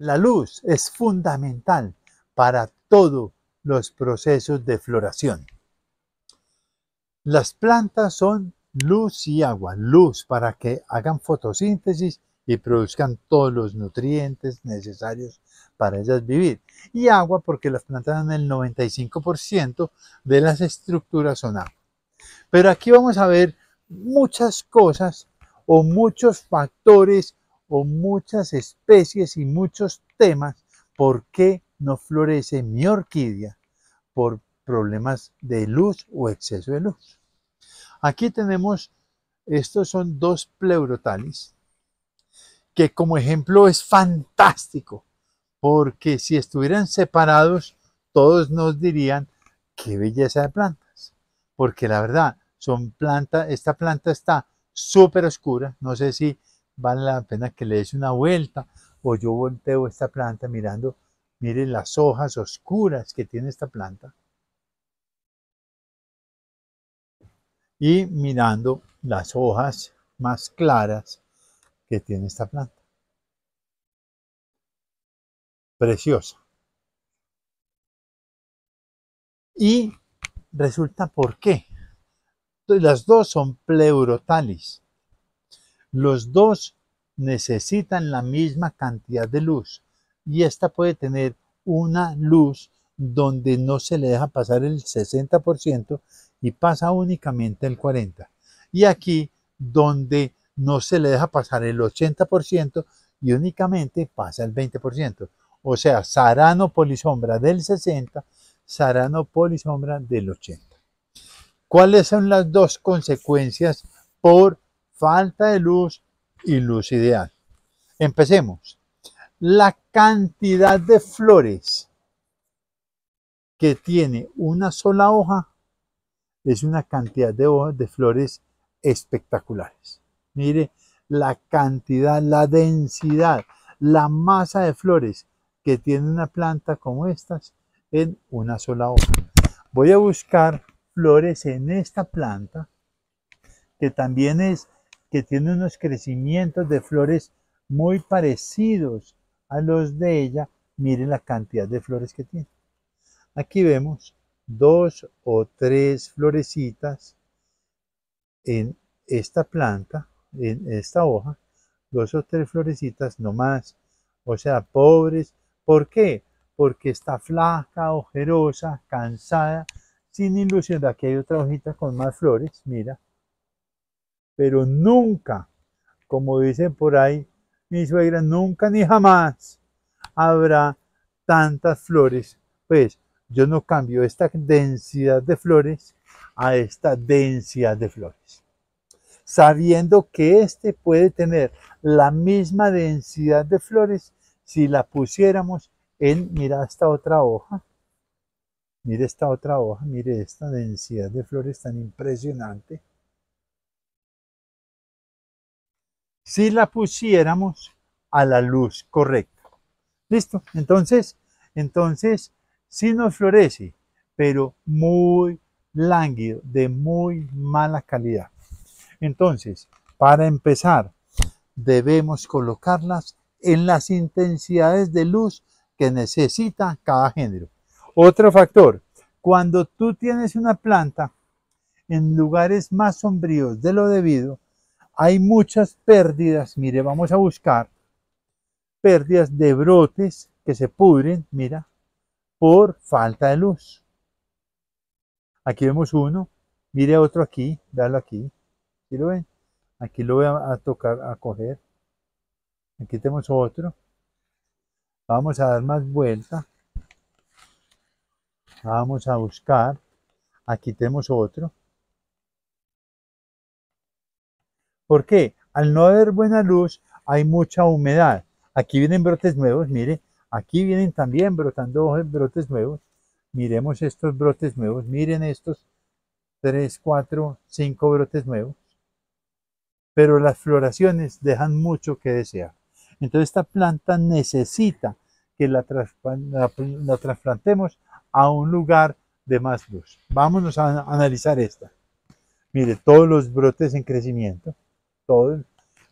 La luz es fundamental para todos los procesos de floración. Las plantas son luz y agua, luz para que hagan fotosíntesis y produzcan todos los nutrientes necesarios para ellas vivir. Y agua porque las plantas dan el 95% de las estructuras son agua. Pero aquí vamos a ver muchas cosas o muchos factores o muchas especies y muchos temas por qué no florece mi orquídea por problemas de luz o exceso de luz. Aquí tenemos, estos son dos pleurotalis, que como ejemplo es fantástico, porque si estuvieran separados, todos nos dirían qué belleza de plantas, porque la verdad, son plantas esta planta está súper oscura, no sé si vale la pena que le des una vuelta, o yo volteo esta planta mirando, miren las hojas oscuras que tiene esta planta, y mirando las hojas más claras que tiene esta planta. Preciosa. Y resulta por qué. Las dos son pleurotalis. Los dos necesitan la misma cantidad de luz y esta puede tener una luz donde no se le deja pasar el 60% y pasa únicamente el 40%. Y aquí donde no se le deja pasar el 80% y únicamente pasa el 20%. O sea, sarano polisombra del 60, sarano polisombra del 80. ¿Cuáles son las dos consecuencias por falta de luz y luz ideal. Empecemos. La cantidad de flores que tiene una sola hoja es una cantidad de hojas de flores espectaculares. Mire la cantidad, la densidad, la masa de flores que tiene una planta como estas en una sola hoja. Voy a buscar flores en esta planta que también es que tiene unos crecimientos de flores muy parecidos a los de ella. Miren la cantidad de flores que tiene. Aquí vemos dos o tres florecitas en esta planta, en esta hoja, dos o tres florecitas no más, o sea, pobres. ¿Por qué? Porque está flaca, ojerosa, cansada, sin ilusión. Aquí hay otra hojita con más flores, mira pero nunca, como dicen por ahí, mi suegra, nunca ni jamás habrá tantas flores. Pues yo no cambio esta densidad de flores a esta densidad de flores. Sabiendo que este puede tener la misma densidad de flores si la pusiéramos en, mira esta otra hoja, mire esta otra hoja, mire esta densidad de flores tan impresionante. si la pusiéramos a la luz correcta. ¿Listo? Entonces, entonces sí nos florece, pero muy lánguido, de muy mala calidad. Entonces, para empezar, debemos colocarlas en las intensidades de luz que necesita cada género. Otro factor, cuando tú tienes una planta en lugares más sombríos de lo debido, hay muchas pérdidas, mire, vamos a buscar pérdidas de brotes que se pudren, mira, por falta de luz. Aquí vemos uno, mire otro aquí, dalo aquí, ¿sí lo ven? Aquí lo voy a tocar, a coger. Aquí tenemos otro. Vamos a dar más vuelta. Vamos a buscar. Aquí tenemos otro. ¿Por qué? Al no haber buena luz, hay mucha humedad. Aquí vienen brotes nuevos, mire. Aquí vienen también brotando brotes nuevos. Miremos estos brotes nuevos. Miren estos 3, 4, 5 brotes nuevos. Pero las floraciones dejan mucho que desear. Entonces esta planta necesita que la, la trasplantemos a un lugar de más luz. Vámonos a analizar esta. Mire, todos los brotes en crecimiento.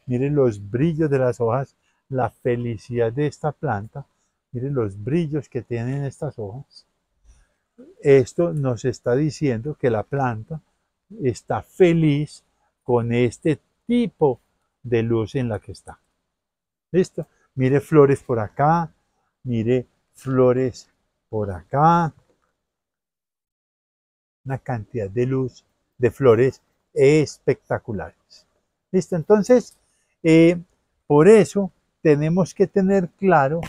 Miren los brillos de las hojas, la felicidad de esta planta. Miren los brillos que tienen estas hojas. Esto nos está diciendo que la planta está feliz con este tipo de luz en la que está. ¿Listo? Mire flores por acá, mire flores por acá. Una cantidad de luz de flores espectaculares. ¿Listo? Entonces, eh, por eso tenemos que tener claro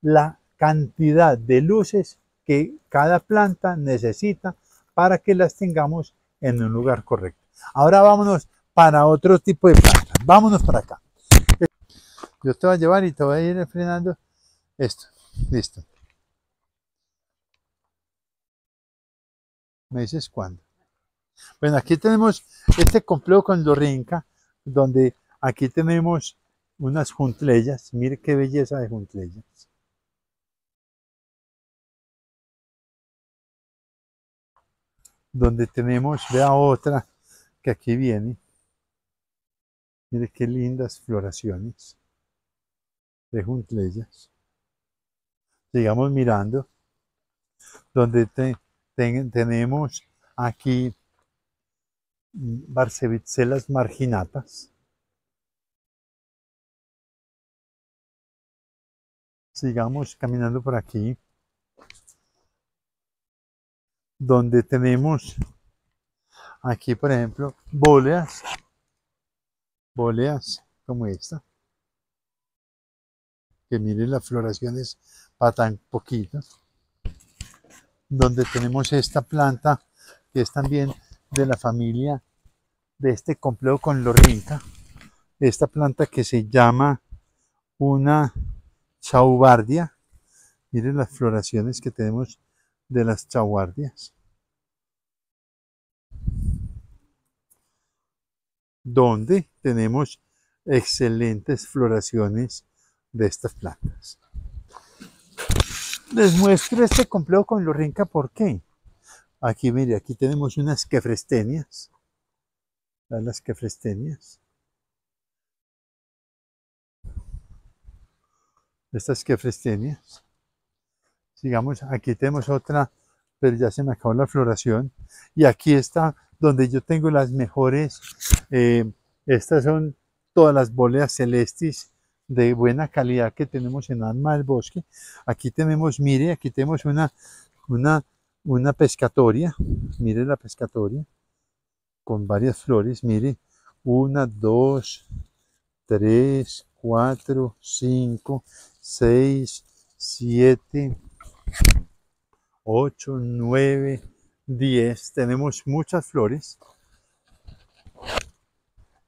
la cantidad de luces que cada planta necesita para que las tengamos en un lugar correcto. Ahora vámonos para otro tipo de planta. Vámonos para acá. Yo te voy a llevar y te voy a ir frenando esto. Listo. ¿Me dices cuándo? Bueno, aquí tenemos este complejo con dorrinca donde aquí tenemos unas juntleyas, mire qué belleza de juntleyas. Donde tenemos, vea otra que aquí viene. Mire qué lindas floraciones de juntleyas. Sigamos mirando. Donde tenemos aquí Barcelicelas marginatas. Sigamos caminando por aquí, donde tenemos aquí, por ejemplo, bóleas, bóleas como esta, que miren las floraciones para tan poquitas, donde tenemos esta planta que es también de la familia de este complejo con lorrinca, esta planta que se llama una chaubardia. Miren las floraciones que tenemos de las chaubardias. Donde tenemos excelentes floraciones de estas plantas. Les muestro este complejo con lorrinca, ¿por qué? Aquí, mire, aquí tenemos unas quefrestenias. Las quefrestenias. Estas quefrestenias. Sigamos, aquí tenemos otra, pero ya se me acabó la floración. Y aquí está donde yo tengo las mejores. Eh, estas son todas las boleas celestis de buena calidad que tenemos en Alma del Bosque. Aquí tenemos, mire, aquí tenemos una, una una pescatoria, mire la pescatoria, con varias flores, mire, una, dos, tres, cuatro, cinco, seis, siete, ocho, nueve, diez, tenemos muchas flores,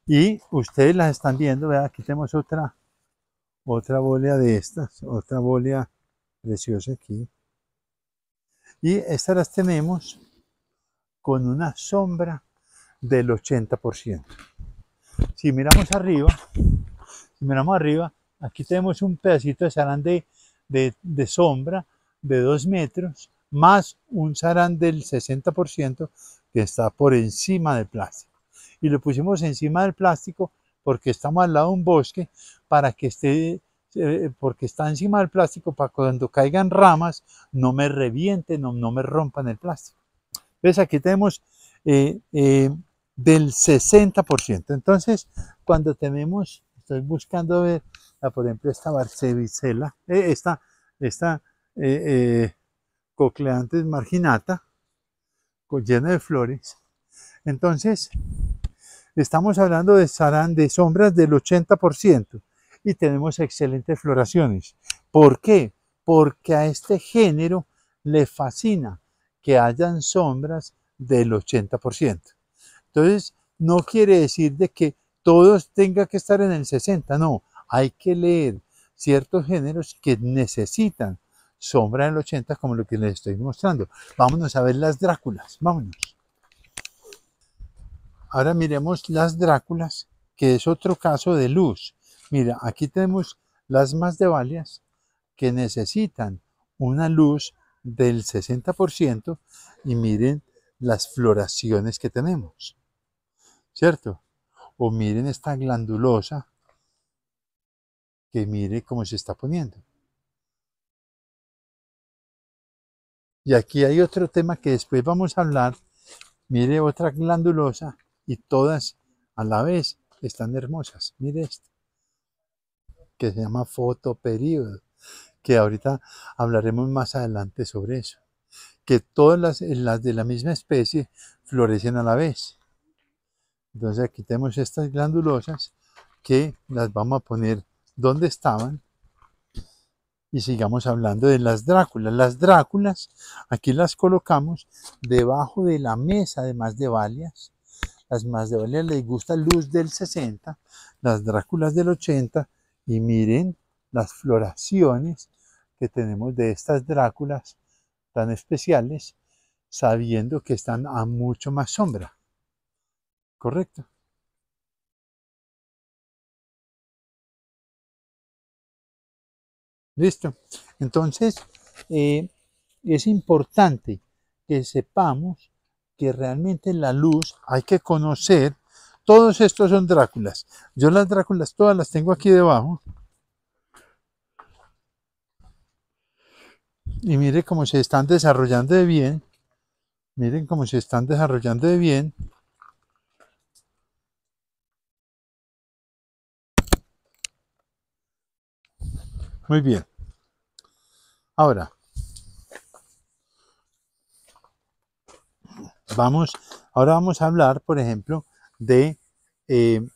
y ustedes las están viendo, aquí tenemos otra, otra bolia de estas, otra bolia preciosa aquí, y estas las tenemos con una sombra del 80%. Si miramos arriba, si miramos arriba, aquí tenemos un pedacito de sarán de, de sombra de 2 metros, más un sarán del 60% que está por encima del plástico. Y lo pusimos encima del plástico porque estamos al lado de un bosque para que esté eh, porque está encima del plástico para cuando caigan ramas no me revienten no me rompan el plástico. Entonces aquí tenemos eh, eh, del 60%. Entonces cuando tenemos, estoy buscando ver, ah, por ejemplo esta barcevicela, esta, esta cocleantes marginata, llena de flores. Entonces, estamos hablando de, de sombras del 80% y tenemos excelentes floraciones. ¿Por qué? Porque a este género le fascina que hayan sombras del 80%. Entonces, no quiere decir de que todos tenga que estar en el 60, no, hay que leer ciertos géneros que necesitan sombra del 80 como lo que les estoy mostrando. Vámonos a ver las Dráculas, vámonos. Ahora miremos las Dráculas, que es otro caso de luz. Mira, aquí tenemos las más de valias que necesitan una luz del 60% y miren las floraciones que tenemos, ¿cierto? O miren esta glandulosa que mire cómo se está poniendo. Y aquí hay otro tema que después vamos a hablar. Mire otra glandulosa y todas a la vez están hermosas. Mire esto que se llama fotoperíodo, que ahorita hablaremos más adelante sobre eso, que todas eh, las, de la misma especie florecen a la vez. Entonces aquí tenemos estas glandulosas que las vamos a poner donde estaban y sigamos hablando de las Dráculas. Las Dráculas, aquí las colocamos debajo de la mesa de más de valias. Las más de valias les gusta luz del 60, las Dráculas del 80 y miren las floraciones que tenemos de estas Dráculas tan especiales, sabiendo que están a mucho más sombra. ¿Correcto? ¿Listo? Entonces, eh, es importante que sepamos que realmente la luz hay que conocer todos estos son Dráculas. Yo las Dráculas todas las tengo aquí debajo. Y mire cómo se están desarrollando de bien. Miren cómo se están desarrollando de bien. Muy bien. Ahora, vamos, ahora vamos a hablar, por ejemplo, de eh,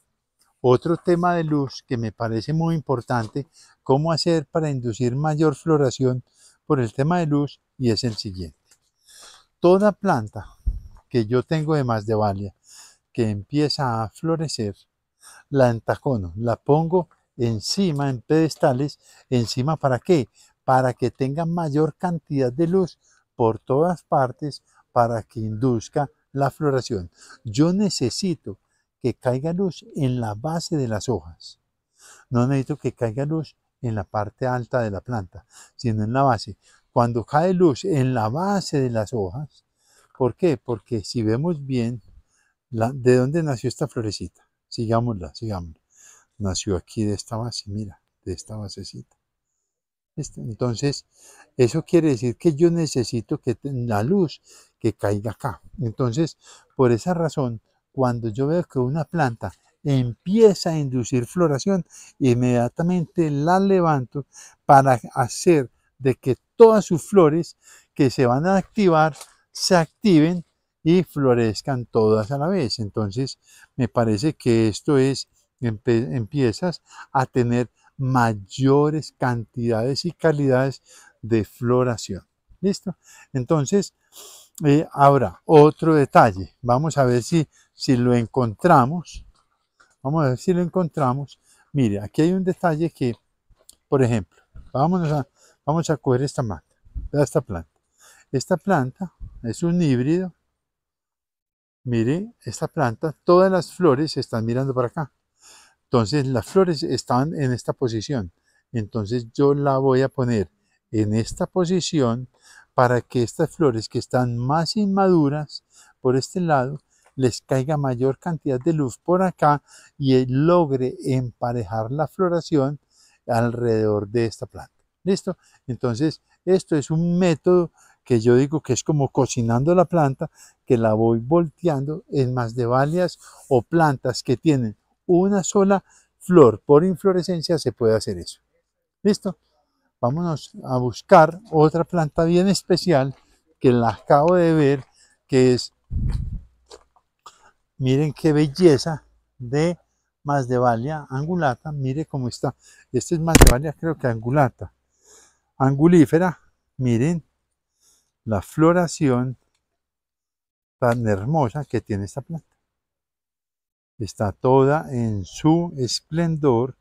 otro tema de luz que me parece muy importante, cómo hacer para inducir mayor floración por el tema de luz, y es el siguiente. Toda planta que yo tengo de más de valia, que empieza a florecer, la entacono, la pongo encima, en pedestales, encima para qué? Para que tenga mayor cantidad de luz por todas partes, para que induzca la floración. Yo necesito que caiga luz en la base de las hojas. No necesito que caiga luz en la parte alta de la planta, sino en la base. Cuando cae luz en la base de las hojas, ¿por qué? Porque si vemos bien la, de dónde nació esta florecita, sigámosla, sigámosla. Nació aquí de esta base, mira, de esta basecita. Este, entonces, eso quiere decir que yo necesito que la luz que caiga acá. Entonces, por esa razón, cuando yo veo que una planta empieza a inducir floración, inmediatamente la levanto para hacer de que todas sus flores que se van a activar se activen y florezcan todas a la vez. Entonces, me parece que esto es, empiezas a tener mayores cantidades y calidades de floración. ¿Listo? Entonces, eh, ahora, otro detalle. Vamos a ver si, si lo encontramos. Vamos a ver si lo encontramos. Mire, aquí hay un detalle que, por ejemplo, vamos a, vamos a coger esta mata, esta planta. Esta planta es un híbrido. Mire, esta planta, todas las flores están mirando para acá. Entonces las flores están en esta posición. Entonces yo la voy a poner en esta posición para que estas flores que están más inmaduras por este lado les caiga mayor cantidad de luz por acá y eh, logre emparejar la floración alrededor de esta planta. ¿Listo? Entonces, esto es un método que yo digo que es como cocinando la planta, que la voy volteando en más de varias o plantas que tienen una sola flor por inflorescencia, se puede hacer eso. ¿Listo? vámonos a buscar otra planta bien especial que la acabo de ver, que es, miren qué belleza de masdevalia angulata, mire cómo está, este es masdevalia creo que angulata, angulífera, miren la floración tan hermosa que tiene esta planta. Está toda en su esplendor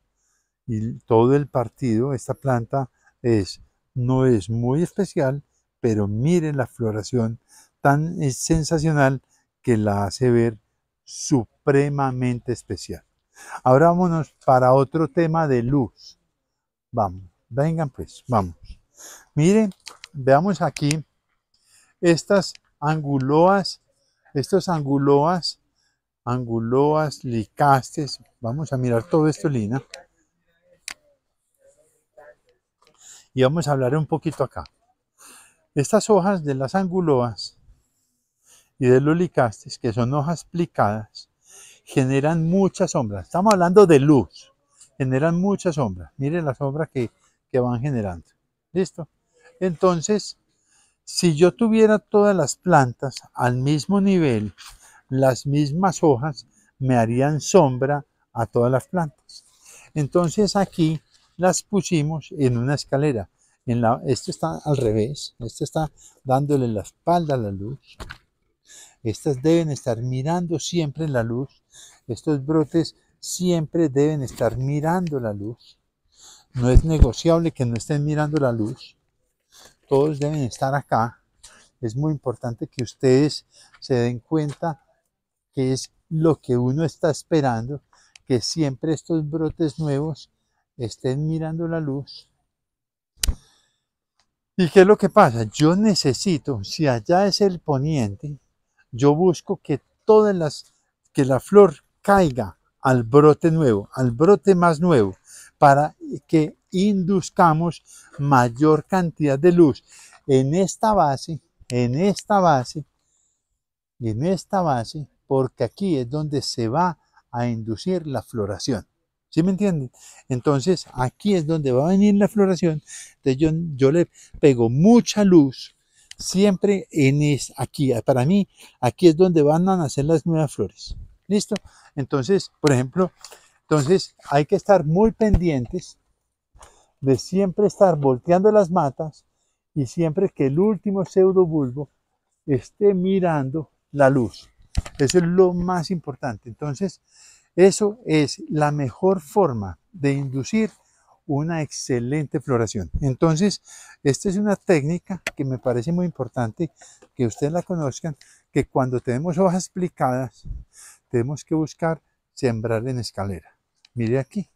y todo el partido, esta planta es, no es muy especial, pero miren la floración tan eh, sensacional que la hace ver supremamente especial. Ahora vámonos para otro tema de luz. Vamos, vengan pues, vamos. Miren, veamos aquí estas anguloas, estos anguloas, anguloas, licastes. Vamos a mirar todo esto, Lina. y vamos a hablar un poquito acá. Estas hojas de las anguloas y de los que son hojas plicadas, generan muchas sombras. Estamos hablando de luz, generan muchas sombras. Miren las sombras que, que van generando. ¿Listo? Entonces, si yo tuviera todas las plantas al mismo nivel, las mismas hojas me harían sombra a todas las plantas. Entonces aquí las pusimos en una escalera. En la, este está al revés, Esto está dándole la espalda a la luz. Estas deben estar mirando siempre la luz. Estos brotes siempre deben estar mirando la luz. No es negociable que no estén mirando la luz. Todos deben estar acá. Es muy importante que ustedes se den cuenta que es lo que uno está esperando, que siempre estos brotes nuevos estén mirando la luz. ¿Y qué es lo que pasa? Yo necesito, si allá es el poniente, yo busco que todas las, que la flor caiga al brote nuevo, al brote más nuevo, para que induzcamos mayor cantidad de luz. En esta base, en esta base, en esta base, porque aquí es donde se va a inducir la floración. ¿Sí me entienden? Entonces, aquí es donde va a venir la floración. Entonces, yo, yo le pego mucha luz siempre en es, aquí. Para mí, aquí es donde van a nacer las nuevas flores. ¿Listo? Entonces, por ejemplo, entonces hay que estar muy pendientes de siempre estar volteando las matas y siempre que el último pseudobulbo esté mirando la luz. Eso es lo más importante. Entonces, eso es la mejor forma de inducir una excelente floración. Entonces, esta es una técnica que me parece muy importante que ustedes la conozcan, que cuando tenemos hojas explicadas, tenemos que buscar sembrar en escalera. Mire aquí.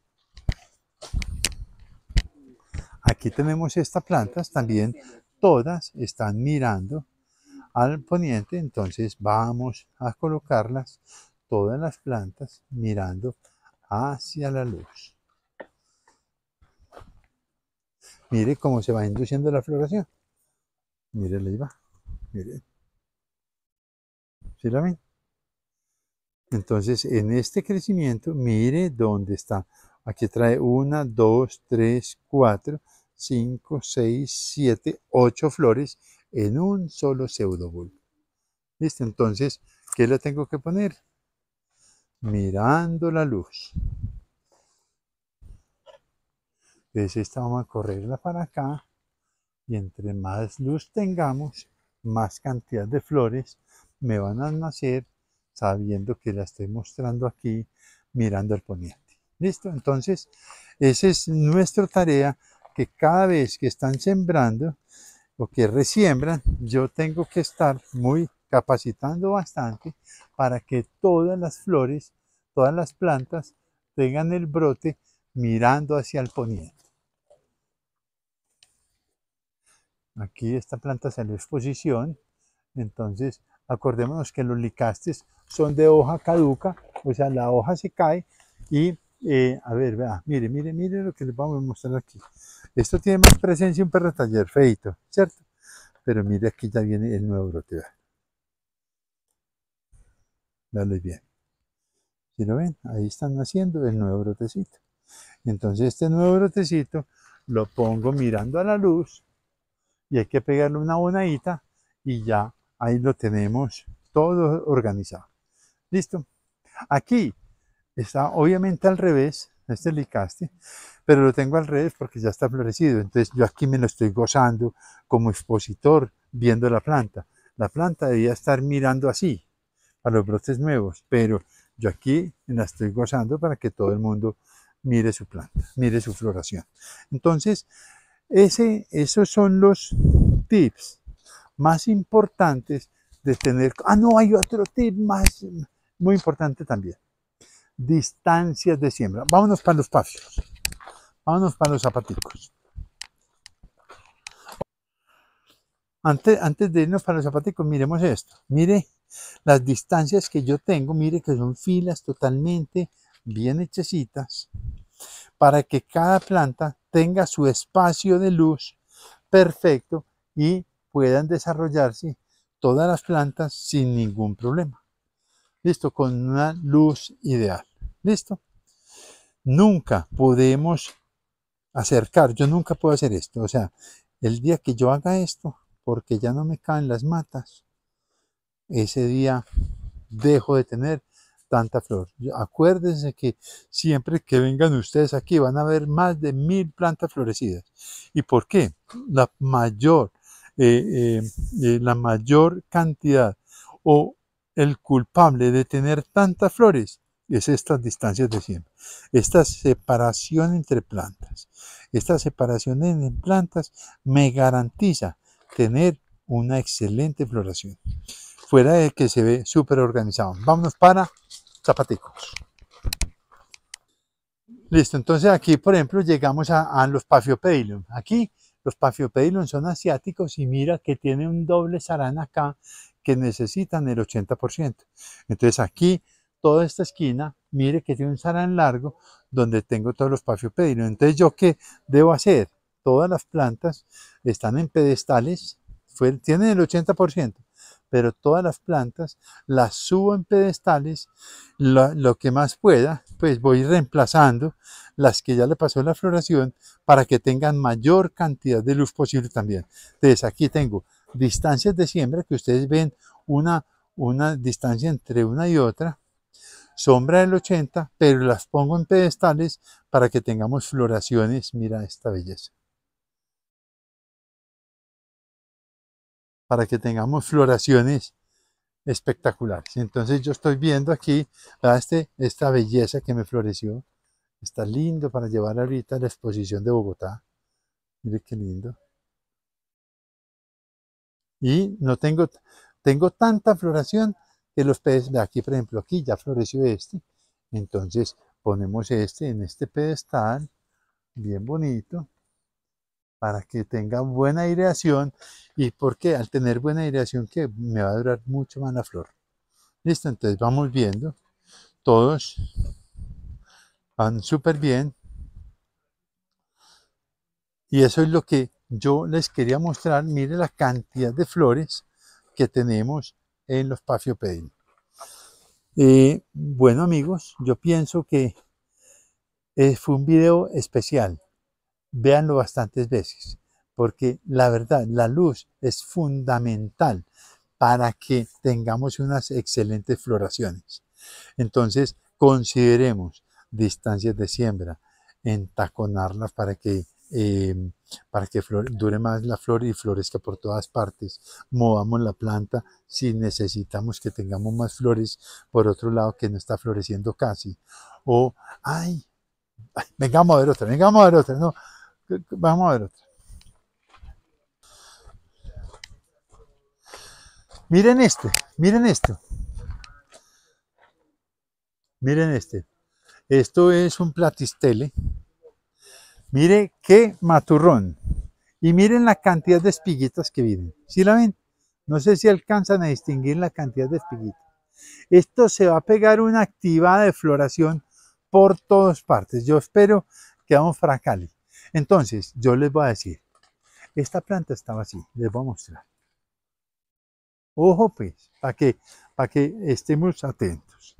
Aquí tenemos estas plantas también, todas están mirando al poniente, entonces vamos a colocarlas todas las plantas mirando hacia la luz. Mire cómo se va induciendo la floración. Mire, ahí va. Mire. ¿Sí la ven? Entonces, en este crecimiento, mire dónde está. Aquí trae una, dos, tres, cuatro, cinco, seis, siete, ocho flores en un solo pseudobulbo. ¿Listo? Entonces, ¿qué le tengo que poner? mirando la luz. Entonces esta vamos a correrla para acá y entre más luz tengamos, más cantidad de flores me van a nacer sabiendo que la estoy mostrando aquí mirando el poniente. ¿Listo? Entonces, esa es nuestra tarea que cada vez que están sembrando o que resiembran, yo tengo que estar muy capacitando bastante para que todas las flores, todas las plantas tengan el brote mirando hacia el poniente. Aquí esta planta salió exposición, entonces acordémonos que los licastes son de hoja caduca, o sea, la hoja se cae y, eh, a ver, mire, mire, mire lo que les vamos a mostrar aquí. Esto tiene más presencia un perro taller feito, ¿cierto? Pero mire, aquí ya viene el nuevo brote, Dale bien. Si lo ven, ahí están haciendo el nuevo brotecito. Entonces este nuevo brotecito lo pongo mirando a la luz y hay que pegarle una bonadita y ya ahí lo tenemos todo organizado. ¿Listo? Aquí está obviamente al revés, este licaste, pero lo tengo al revés porque ya está florecido. Entonces yo aquí me lo estoy gozando como expositor viendo la planta. La planta debía estar mirando así, a los brotes nuevos, pero yo aquí la estoy gozando para que todo el mundo mire su planta, mire su floración. Entonces, esos son los tips más importantes de tener... Ah, no, hay otro tip más, muy importante también. Distancias de siembra. Vámonos para los pasos. Vámonos para los zapaticos. Antes, antes de irnos para los zapaticos, miremos esto. Mire las distancias que yo tengo, mire que son filas totalmente bien hechecitas para que cada planta tenga su espacio de luz perfecto y puedan desarrollarse todas las plantas sin ningún problema. Listo, con una luz ideal. Listo. Nunca podemos acercar, yo nunca puedo hacer esto. O sea, el día que yo haga esto, porque ya no me caen las matas, ese día dejo de tener tanta flor. Acuérdense que siempre que vengan ustedes aquí van a ver más de mil plantas florecidas. ¿Y por qué? La mayor, eh, eh, eh, la mayor cantidad o el culpable de tener tantas flores es estas distancias de siempre. esta separación entre plantas. Esta separación en plantas me garantiza tener una excelente floración fuera de que se ve súper organizado. Vámonos para zapaticos. Listo, entonces aquí, por ejemplo, llegamos a, los Paphiopedilum. Aquí los Paphiopedilum son asiáticos y mira que tiene un doble sarán acá que necesitan el 80%. Entonces aquí, toda esta esquina, mire que tiene un sarán largo donde tengo todos los Paphiopedilum. Entonces, ¿yo qué debo hacer? Todas las plantas están en pedestales, tienen el 80% pero todas las plantas las subo en pedestales lo, que más pueda, pues voy reemplazando las que ya le pasó la floración para que tengan mayor cantidad de luz posible también. Entonces aquí tengo distancias de siembra que ustedes ven una, una distancia entre una y otra, sombra del 80, pero las pongo en pedestales para que tengamos floraciones. Mira esta belleza. para que tengamos floraciones espectaculares. Entonces yo estoy viendo aquí ah, este, esta belleza que me floreció. Está lindo para llevar ahorita a la exposición de Bogotá. Mire qué lindo. Y no tengo, tengo tanta floración que los de aquí por ejemplo, aquí ya floreció este. Entonces ponemos este en este pedestal, bien bonito para que tenga buena aireación y porque al tener buena aireación que me va a durar mucho más la flor. Listo, entonces vamos viendo. Todos van súper bien. Y eso es lo que yo les quería mostrar. Mire la cantidad de flores que tenemos en los pafiopedium. bueno amigos, yo pienso que eh, fue un video especial véanlo bastantes veces, porque la verdad, la luz es fundamental para que tengamos unas excelentes floraciones. Entonces, consideremos distancias de siembra, entaconarlas para que, em, para que dure más la flor y florezca por todas partes. Movamos la planta si necesitamos que tengamos más flores por otro lado que no está floreciendo casi. O, ay, ¡Vengamos venga a mover otra, venga a ver otra. No, Vamos a ver otra. Miren este, miren esto. Miren este. Esto es un platistele. Mire qué maturrón. Y miren la cantidad de espiguitas que vienen. ¿Sí la ven? No sé si alcanzan a distinguir la cantidad de espiguitas. Esto se va a pegar una activada de floración por todas partes. Yo espero que vamos fracales. Entonces, yo les voy a decir, esta planta estaba así, les voy a mostrar. Ojo pues, para que, estemos atentos.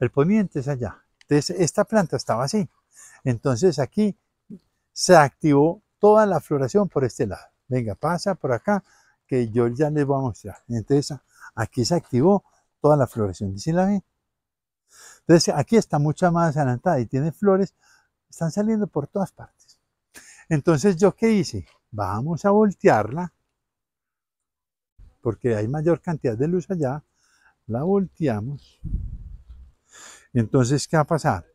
El poniente es allá. Entonces, esta planta estaba así. Entonces, aquí se activó toda la floración por este lado. Venga, pasa por acá, que yo ya les voy a mostrar. Entonces, aquí se activó toda la floración. de la ven? Entonces, aquí está mucha más adelantada y tiene flores, están saliendo por todas partes. Entonces, ¿yo qué hice? Vamos a voltearla, porque hay mayor cantidad de luz allá, la volteamos. Entonces, ¿qué va a pasar?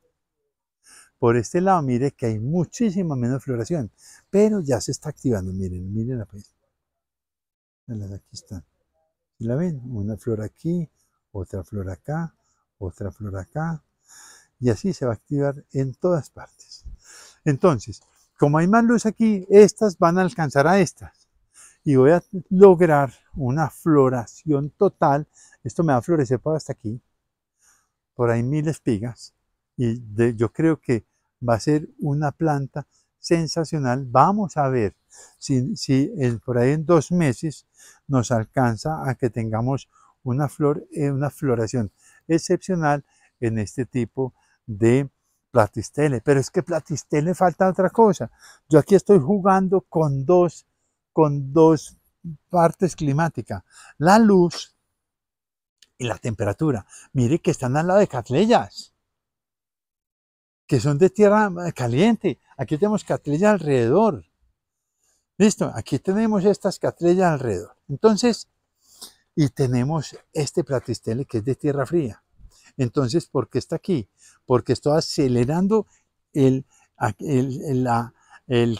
Por este lado, mire que hay muchísima menos floración, pero ya se está activando, miren, miren la pues. Aquí están. ¿La ven? Una flor aquí, otra flor acá, otra flor acá, y así se va a activar en todas partes. Entonces, como hay más luz aquí, estas van a alcanzar a estas. Y voy a lograr una floración total. Esto me va a florecer hasta aquí. Por ahí mil espigas. Y yo creo que va a ser una planta sensacional. Vamos a ver si, por ahí en dos meses nos alcanza a que tengamos una, flor, eh, una floración excepcional en este tipo de Platistele, pero es que Platistele falta otra cosa. Yo aquí estoy jugando con dos, con dos partes climáticas, la luz y la temperatura. Mire que están al lado de Catleyas, que son de tierra eh, caliente. Aquí tenemos Catleyas alrededor. Listo, aquí tenemos estas Catleyas alrededor. Entonces, y tenemos este Platistele que es de tierra fría. Entonces, ¿por qué está aquí? Porque estoy acelerando el,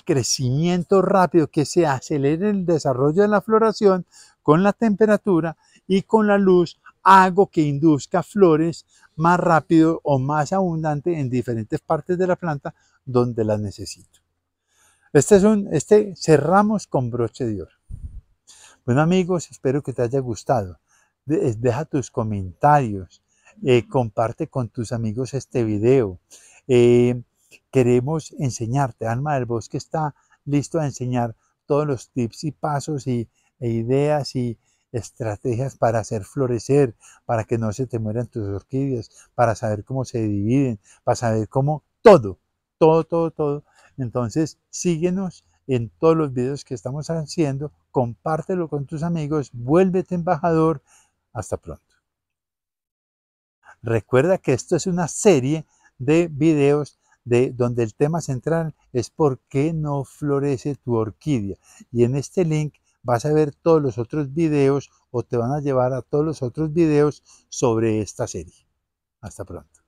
crecimiento rápido, que se acelere el desarrollo de la floración con la temperatura y con la luz hago que induzca flores más rápido o más abundante en diferentes partes de la planta donde las necesito. Este es un, este cerramos con broche de oro. Bueno amigos, espero que te haya gustado. deja tus comentarios, eh, comparte con tus amigos este video. Eh, queremos enseñarte. Alma del Bosque está listo a enseñar todos los tips y pasos y, e ideas y estrategias para hacer florecer, para que no se te mueran tus orquídeas, para saber cómo se dividen, para saber cómo todo, todo, todo, todo. Entonces síguenos en todos los videos que estamos haciendo, compártelo con tus amigos, vuélvete embajador. Hasta pronto. Recuerda que esto es una serie de videos de donde el tema central es por qué no florece tu orquídea. Y en este link vas a ver todos los otros videos o te van a llevar a todos los otros videos sobre esta serie. Hasta pronto.